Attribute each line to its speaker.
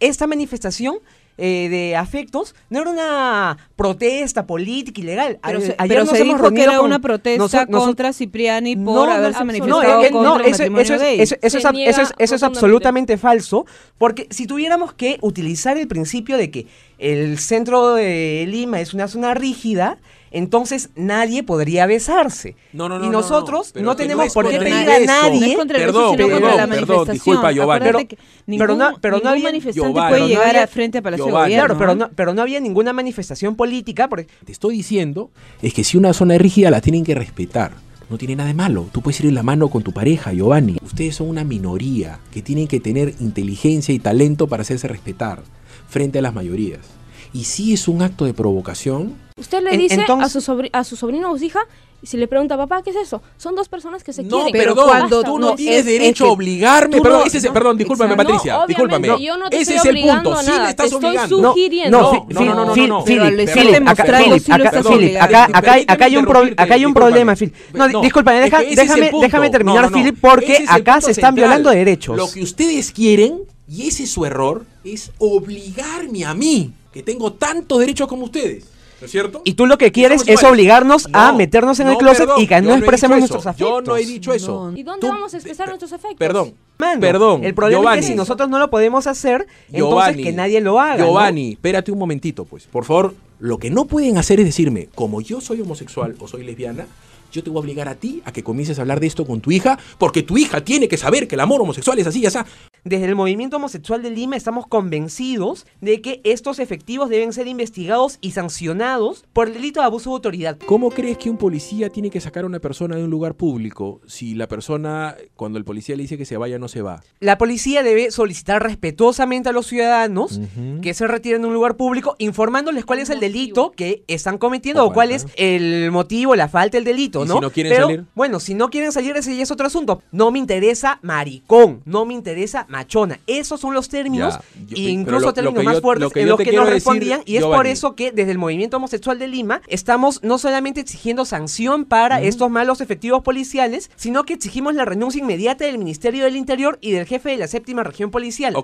Speaker 1: esta manifestación eh, de afectos no era una protesta política ilegal. Pero se, pero nos se dijo que era una protesta contra Cipriani por no, haberse manifestado eh, contra eso, eso, Eso, es, absolutamente falso, porque si tuviéramos que utilizar el principio de que el centro de Lima es una zona rígida, entonces nadie podría besarse. Y
Speaker 2: nosotros no, tenemos por qué pedir a nadie. perdón, perdón, disculpa, Pero, que ningún, pero, pero ningún manifestante puede llegar a frente a Palacio Claro, pero no,
Speaker 1: pero no había ninguna manifestación política. Te estoy
Speaker 2: diciendo es que si una zona es rígida la tienen que respetar. No tiene nada de malo. Tú puedes ir en la mano con tu pareja, Giovanni. Ustedes son una minoría que tienen que tener inteligencia y talento para hacerse respetar frente a las mayorías y si es un acto de provocación.
Speaker 1: Usted le dice a, su sobrino, a su sobrino o su hija, y si le pregunta, papá, ¿qué es eso? Son dos personas que se no, quieren. Pero perdón, cuando tú no, tienes es, derecho a obligarme. Perdón, no, perdón, discúlpame, Patricia. discúlpame. ese es el punto. Sí le estás te obligando. Estoy sugiriendo. No, no, no, no. Phil, acá, Philip, acá, hay un acá hay un problema, Disculpame, No, discúlpame, déjame, déjame terminar, Philip, porque acá se están violando derechos. Lo que
Speaker 2: ustedes quieren y ese es su error, es obligarme a mí, que tengo tantos derechos como ustedes. ¿No es cierto? Y tú lo
Speaker 1: que quieres es obligarnos a meternos en el closet y que no expresemos nuestros afectos.
Speaker 2: Yo no he dicho eso.
Speaker 1: ¿Y dónde vamos a expresar nuestros afectos? Perdón. perdón. El problema es que si nosotros no
Speaker 2: lo podemos hacer, entonces que nadie lo haga. Giovanni, espérate un momentito, pues. Por favor, lo que no pueden hacer es decirme, como yo soy homosexual o soy lesbiana, yo te voy a obligar a ti a que comiences a hablar de esto con tu hija, porque tu hija tiene que saber que el amor homosexual es así ya sea. Desde el movimiento homosexual de Lima estamos
Speaker 1: convencidos de que estos efectivos deben ser investigados y sancionados por el delito
Speaker 2: de abuso de autoridad. ¿Cómo crees que un policía tiene que sacar a una persona de un lugar público si la persona, cuando el policía le dice que se vaya, no se va?
Speaker 1: La policía debe solicitar respetuosamente a los ciudadanos que se retiren de un lugar público informándoles cuál es el delito que están cometiendo o, cuál es el motivo, la falta, el delito, ¿no? Si no quieren salir. Bueno, si no quieren salir, ese ya es otro asunto. No me interesa maricón, no me interesa maricón machona. Esos son los términos, e incluso términos más fuertes, en los que nos respondían. y es por eso que desde el movimiento homosexual de Lima estamos no solamente exigiendo sanción para estos malos efectivos policiales, sino que exigimos la renuncia inmediata del Ministerio del Interior y del jefe de la séptima región policial.